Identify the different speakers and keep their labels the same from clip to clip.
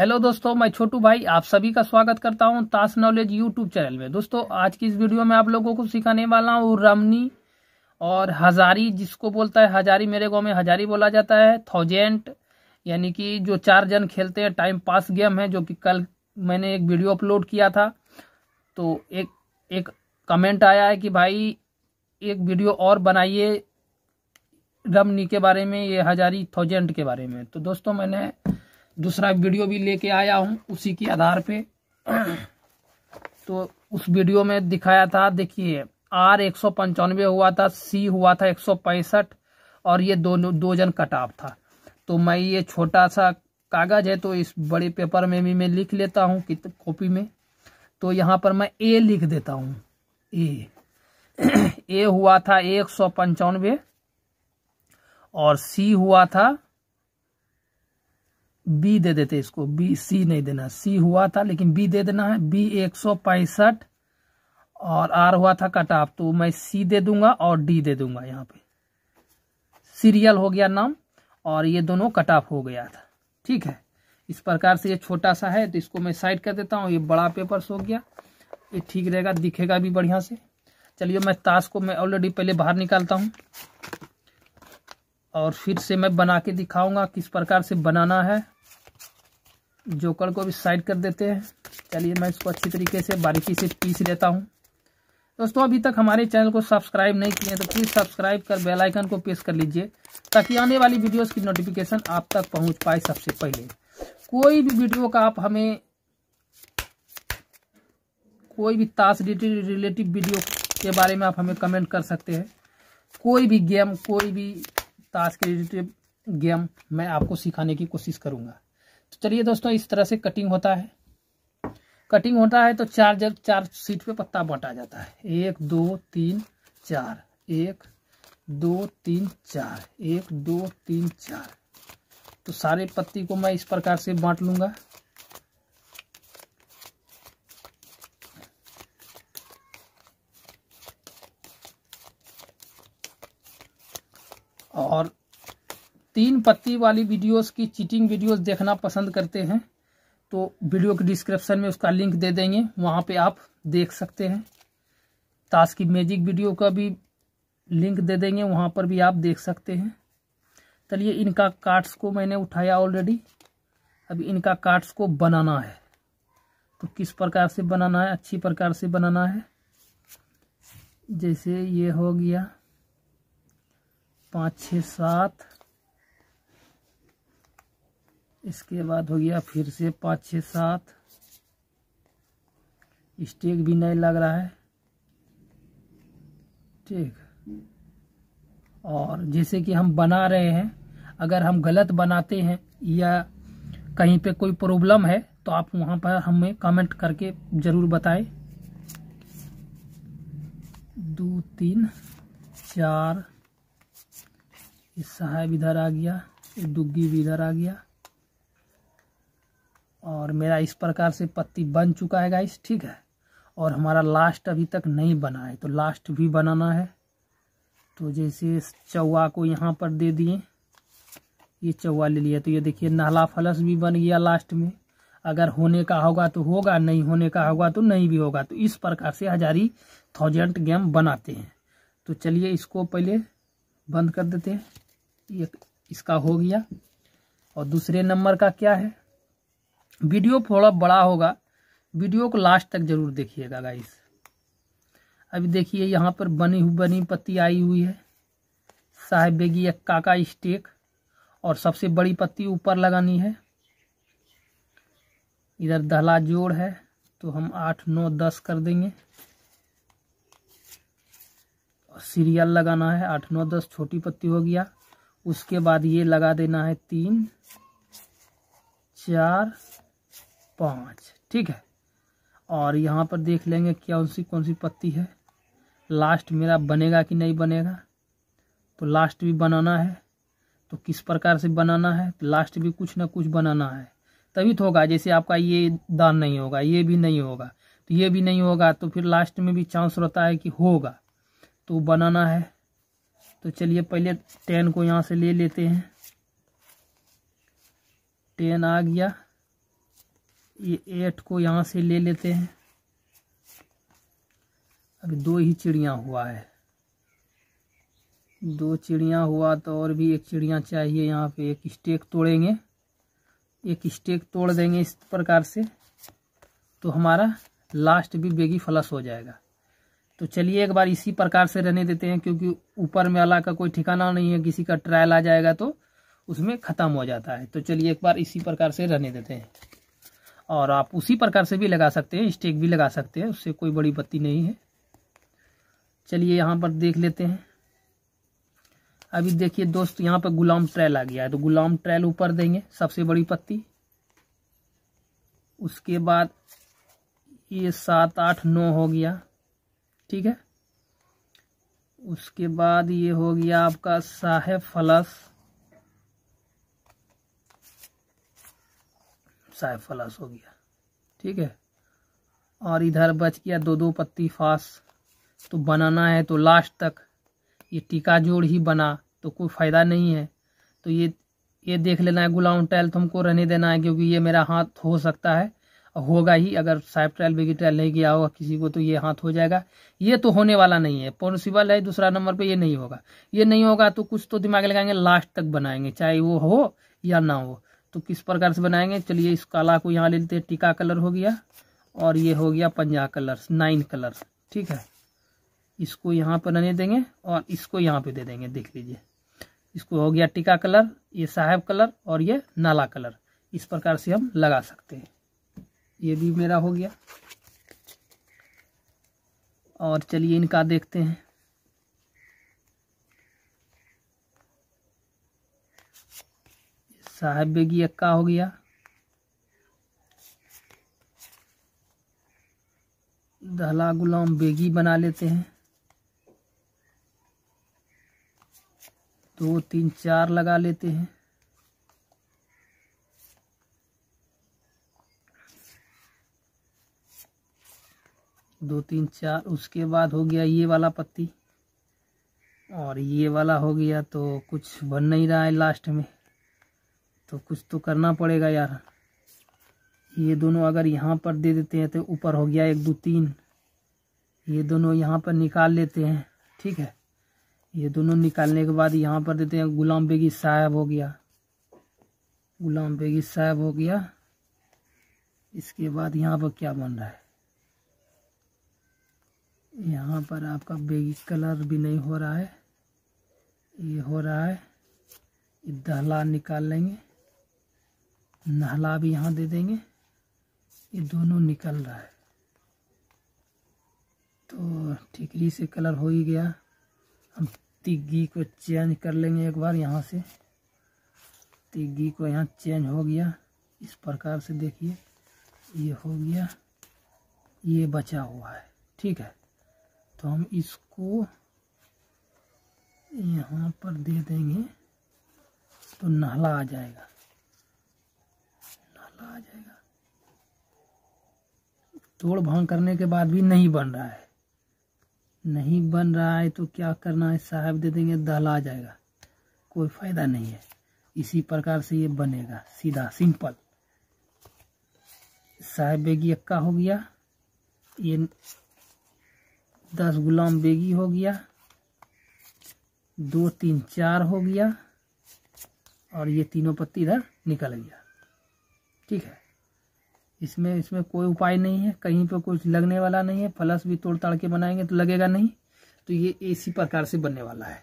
Speaker 1: hello दोस्तों मैं छोटू भाई आप सभी का स्वागत करता हूं ताश नॉलेज यूट्यूब चैनल में दोस्तों आज की इस वीडियो में आप लोगों को सिखाने वाला हूं रमनी और हजारी जिसको बोलता है हजारी मेरे गांव में हजारी बोला जाता है थाउजेंट यानी कि जो चार जन खेलते हैं टाइम पास गेम है जो कि कल मैंने एक वीडियो अपलोड किया था तो एक एक कमेंट आया है कि भाई एक वीडियो और बनाइए रमनी के बारे में ये हजारी थाउजेंट के बारे में तो दोस्तों मैंने दूसरा वीडियो भी लेके आया हूँ उसी के आधार पे तो उस वीडियो में दिखाया था देखिए आर एक सौ पंचानवे हुआ था सी हुआ था एक सौ पैंसठ और ये दोनों दो जन कटाव था तो मैं ये छोटा सा कागज़ है तो इस बड़े पेपर में भी मैं लिख लेता हूँ कॉपी में तो यहाँ पर मैं ए लिख देता हूँ ए ए हुआ था एक सौ पंचानवे और सी हुआ था बी दे देते इसको बी सी नहीं देना सी हुआ था लेकिन बी दे देना है बी एक सौ पैंसठ और आर हुआ था कट ऑफ तो मैं सी दे दूंगा और डी दे दूंगा यहाँ पे सीरियल हो गया नाम और ये दोनों कट ऑफ हो गया था ठीक है इस प्रकार से ये छोटा सा है तो इसको मैं साइड कर देता हूँ ये बड़ा पेपर सो गया ये ठीक रहेगा दिखेगा भी बढ़िया से चलिए मैं ताश को मैं ऑलरेडी पहले बाहर निकालता हूँ और फिर से मैं बना के दिखाऊंगा किस प्रकार से बनाना है जोकर को भी साइड कर देते हैं चलिए मैं इसको अच्छी तरीके से बारीकी से पीस लेता हूँ दोस्तों अभी तक हमारे चैनल को सब्सक्राइब नहीं किए तो प्लीज़ सब्सक्राइब कर बेल आइकन को प्रेस कर लीजिए ताकि आने वाली वीडियोस की नोटिफिकेशन आप तक पहुंच पाए सबसे पहले कोई भी वीडियो का आप हमें कोई भी ताश रिलेटिव वीडियो के बारे में आप हमें कमेंट कर सकते हैं कोई भी गेम कोई भी ताश के रिलेटिव गेम मैं आपको सिखाने की कोशिश करूँगा तो चलिए दोस्तों इस तरह से कटिंग होता है कटिंग होता है तो चार जग चार सीट पे पत्ता बांटा जाता है एक दो तीन चार एक दो तीन चार एक दो तीन चार तो सारे पत्ती को मैं इस प्रकार से बांट लूंगा और तीन पत्ती वाली वीडियोस की चीटिंग वीडियोस देखना पसंद करते हैं तो वीडियो के डिस्क्रिप्शन में उसका लिंक दे देंगे वहाँ पे आप देख सकते हैं ताश की मैजिक वीडियो का भी लिंक दे देंगे वहाँ पर भी आप देख सकते हैं चलिए इनका कार्ड्स को मैंने उठाया ऑलरेडी अब इनका कार्ड्स को बनाना है तो किस प्रकार से बनाना है अच्छी प्रकार से बनाना है जैसे ये हो गया पाँच छः सात इसके बाद हो गया फिर से पाँच छः सात स्टेक भी नहीं लग रहा है ठीक और जैसे कि हम बना रहे हैं अगर हम गलत बनाते हैं या कहीं पे कोई प्रॉब्लम है तो आप वहां पर हमें कमेंट करके ज़रूर बताएं दो तीन चार इस साहब इधर आ गया दुग्गी भी इधर आ गया और मेरा इस प्रकार से पत्ती बन चुका है गाइस ठीक है और हमारा लास्ट अभी तक नहीं बना है तो लास्ट भी बनाना है तो जैसे चौवा को यहाँ पर दे दिए ये चौवा ले लिया तो ये देखिए नाला फलस भी बन गया लास्ट में अगर होने का होगा तो होगा नहीं होने का होगा तो नहीं भी होगा तो इस प्रकार से हजारी थाउजेंड गेम बनाते हैं तो चलिए इसको पहले बंद कर देते हैं ये इसका हो गया और दूसरे नंबर का क्या है वीडियो थोड़ा बड़ा होगा वीडियो को लास्ट तक जरूर देखिएगा गाइस अभी देखिए यहाँ पर बनी हुई बनी पत्ती आई हुई है साहेबेगी एक्का का स्टेक और सबसे बड़ी पत्ती ऊपर लगानी है इधर दहला जोड़ है तो हम आठ नौ दस कर देंगे और सीरियल लगाना है आठ नौ दस छोटी पत्ती हो गया उसके बाद ये लगा देना है तीन चार पाँच ठीक है और यहाँ पर देख लेंगे क्या सी कौन सी पत्ती है लास्ट मेरा बनेगा कि नहीं बनेगा तो लास्ट भी बनाना है तो किस प्रकार से बनाना है तो लास्ट भी कुछ ना कुछ बनाना है तभी तो होगा जैसे आपका ये दान नहीं होगा ये भी नहीं होगा तो ये भी नहीं होगा तो फिर लास्ट में भी चांस रहता है कि होगा तो बनाना है तो चलिए पहले टेन को यहाँ से ले लेते हैं टेन आ गया ये एट को यहाँ से ले लेते हैं अभी दो ही चिड़िया हुआ है दो चिड़िया हुआ तो और भी एक चिड़िया चाहिए यहाँ पे एक स्टेक तोड़ेंगे एक स्टेक तोड़ देंगे इस प्रकार से तो हमारा लास्ट भी बेगी फ्लस हो जाएगा तो चलिए एक बार इसी प्रकार से रहने देते हैं क्योंकि ऊपर में अला का कोई ठिकाना नहीं है किसी का ट्रायल आ जाएगा तो उसमें ख़त्म हो जाता है तो चलिए एक बार इसी प्रकार से रहने देते हैं और आप उसी प्रकार से भी लगा सकते हैं स्टेक भी लगा सकते हैं उससे कोई बड़ी बत्ती नहीं है चलिए यहाँ पर देख लेते हैं अभी देखिए दोस्त यहाँ पर गुलाम ट्रैल आ गया है तो गुलाम ट्रैल ऊपर देंगे सबसे बड़ी पत्ती उसके बाद ये सात आठ नौ हो गया ठीक है उसके बाद ये हो गया आपका साहे फलस साइफ फलस हो गया ठीक है और इधर बच गया दो दो पत्ती फास तो बनाना है तो लास्ट तक ये टीका जोड़ ही बना तो कोई फ़ायदा नहीं है तो ये ये देख लेना है गुलाउन ट्रायल तो हमको रहने देना है क्योंकि ये मेरा हाथ हो सकता है होगा ही अगर साइप ट्रायल बेगी ट्रायल नहीं गया होगा किसी को तो ये हाथ हो जाएगा ये तो होने वाला नहीं है पॉसिबल है दूसरा नंबर पे ये नहीं होगा ये नहीं होगा तो कुछ तो दिमाग लगाएंगे लास्ट तक बनाएंगे चाहे वो हो या ना हो तो किस प्रकार से बनाएंगे चलिए इस काला को यहाँ ले लेते हैं टीका कलर हो गया और ये हो गया पंजा कलर नाइन कलर ठीक है इसको यहाँ पर रहने देंगे और इसको यहाँ पे दे देंगे देख लीजिए इसको हो गया टीका कलर ये साहेब कलर और ये नाला कलर इस प्रकार से हम लगा सकते हैं ये भी मेरा हो गया और चलिए इनका देखते हैं साहब बेगी अक्का हो गया दहला गुलाम बेगी बना लेते हैं दो तीन चार लगा लेते हैं दो तीन चार उसके बाद हो गया ये वाला पत्ती और ये वाला हो गया तो कुछ बन नहीं रहा है लास्ट में तो कुछ तो करना पड़ेगा यार ये दोनों अगर यहाँ पर दे देते हैं तो ऊपर हो गया एक दो तीन ये दोनों यहाँ पर निकाल लेते हैं ठीक है ये दोनों निकालने के बाद यहाँ पर देते हैं गुलाम बेगी साहब हो गया गुलाम बेगी साहब हो गया इसके बाद यहाँ पर क्या बन रहा है यहाँ पर आपका बेगी कलर भी नहीं हो रहा है ये हो रहा है दहला निकाल लेंगे नहला भी यहाँ दे देंगे ये दोनों निकल रहा है तो ठिकरी से कलर हो ही गया हम तिग्गी को चेंज कर लेंगे एक बार यहाँ से तिग्गी को यहाँ चेंज हो गया इस प्रकार से देखिए ये हो गया ये बचा हुआ है ठीक है तो हम इसको यहाँ पर दे देंगे तो नहला आ जाएगा जाएगा तोड़ भांग करने के बाद भी नहीं बन रहा है नहीं बन रहा है तो क्या करना है साहब दे देंगे दहला जाएगा कोई फायदा नहीं है इसी प्रकार से ये बनेगा सीधा सिंपल साहब बेगी अक्का हो गया ये दस गुलाम बेगी हो गया दो तीन चार हो गया और ये तीनों पत्ती इधर निकल गया ठीक है इसमें इसमें कोई उपाय नहीं है कहीं पर कुछ लगने वाला नहीं है प्लस भी तोड़ ताड़ के बनाएंगे तो लगेगा नहीं तो ये इसी प्रकार से बनने वाला है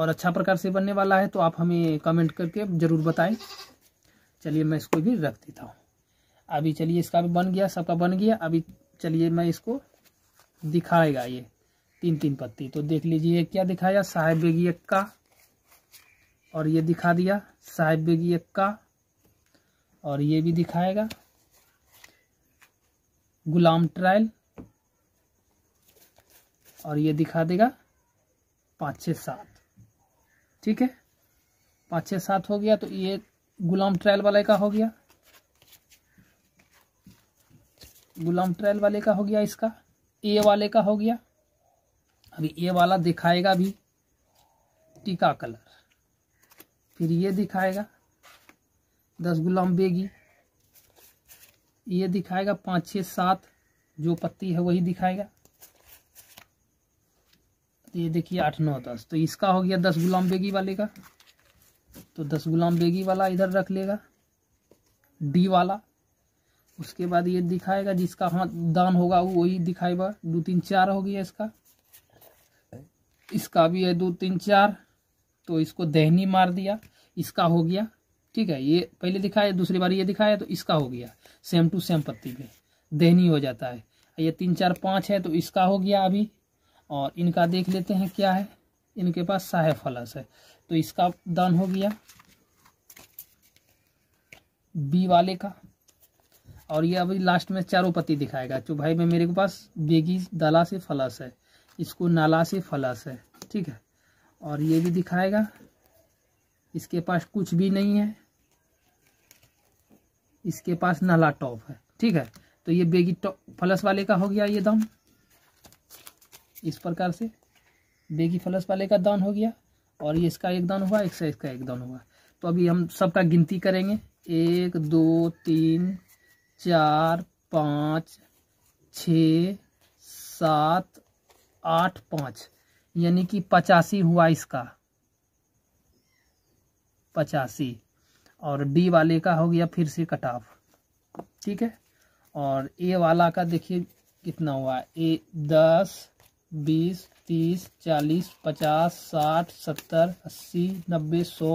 Speaker 1: और अच्छा प्रकार से बनने वाला है तो आप हमें कमेंट करके ज़रूर बताएं चलिए मैं इसको भी रख देता हूँ अभी चलिए इसका भी बन गया सबका बन गया अभी चलिए मैं इसको दिखाएगा ये तीन तीन पत्ती तो देख लीजिए क्या दिखाया साहेब बेगी का और ये दिखा दिया साहेब बेगी का और ये भी दिखाएगा गुलाम ट्रायल और ये दिखा देगा पाँच छः सात ठीक है पाँच छः सात हो गया तो ये गुलाम ट्रायल वाले का हो गया गुलाम ट्रायल वाले का हो गया इसका ए वाले का हो गया अभी ए वाला दिखाएगा भी टीका कलर फिर ये दिखाएगा दस गुलाम बेगी ये दिखाएगा पाँच छः सात जो पत्ती है वही दिखाएगा ये देखिए आठ नौ दस तो इसका हो गया दस गुलाम बेगी वाले का तो दस गुलाम बेगी वाला इधर रख लेगा डी वाला उसके बाद ये दिखाएगा जिसका हाथ दान होगा वो वही दिखाएगा दो तीन चार हो गया इसका इसका भी है दो तीन चार तो इसको दहनी मार दिया इसका हो गया ठीक है ये पहले दिखाया दूसरी बार ये दिखाया तो इसका हो गया सेम टू सेम पत्ती पे दहनी हो जाता है ये तीन चार पाँच है तो इसका हो गया अभी और इनका देख लेते हैं क्या है इनके पास साहे फलस है तो इसका दान हो गया बी वाले का और ये अभी लास्ट में चारों पत्ती दिखाएगा जो भाई में मेरे के पास बेगी दला से फलस है इसको नाला से फलस है ठीक है और ये भी दिखाएगा इसके पास कुछ भी नहीं है इसके पास नला टॉप है ठीक है तो ये बेगी टॉप फ्लस वाले का हो गया ये दाम इस प्रकार से बेगी फ्लस वाले का दान हो गया और ये इसका एक दान हुआ एक से इसका एक दान हुआ तो अभी हम सबका गिनती करेंगे एक दो तीन चार पाँच छ सात आठ पाँच यानी कि पचासी हुआ इसका पचासी और डी वाले का हो गया फिर से कट ऑफ ठीक है और ए वाला का देखिए कितना हुआ ए दस बीस तीस चालीस पचास साठ सत्तर अस्सी नब्बे सौ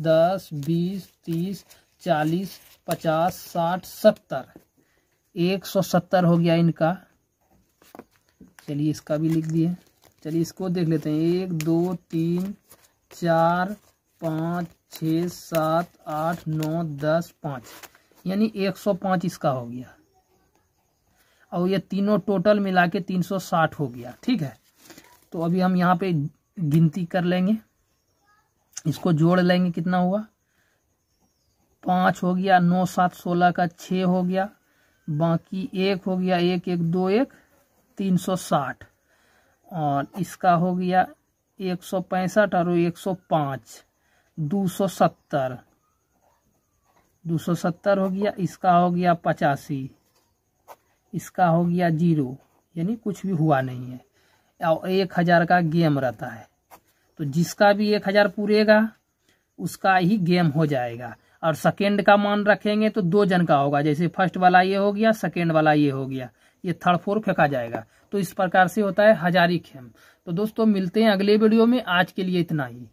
Speaker 1: दस बीस तीस चालीस पचास साठ सत्तर एक सौ सत्तर हो गया इनका चलिए इसका भी लिख दिए चलिए इसको देख लेते हैं एक दो तीन चार पाँच छ सात आठ नौ दस पाँच यानी एक सौ पाँच इसका हो गया और ये तीनों टोटल मिला के तीन सौ साठ हो गया ठीक है तो अभी हम यहाँ पे गिनती कर लेंगे इसको जोड़ लेंगे कितना हुआ पाँच हो गया नौ सात सोलह का छ हो गया बाकी एक हो गया एक एक दो एक तीन सौ साठ और इसका हो गया एक सौ पैंसठ और एक सौ पाँच दो सौ हो गया इसका हो गया पचासी इसका हो गया जीरो यानी कुछ भी हुआ नहीं है और एक हज़ार का गेम रहता है तो जिसका भी एक हज़ार पूरेगा उसका ही गेम हो जाएगा और सेकेंड का मान रखेंगे तो दो जन का होगा जैसे फर्स्ट वाला ये हो गया सेकेंड वाला ये हो गया ये थर्ड फोर फेंका जाएगा तो इस प्रकार से होता है हजारी खेम तो दोस्तों मिलते हैं अगले वीडियो में आज के लिए इतना ही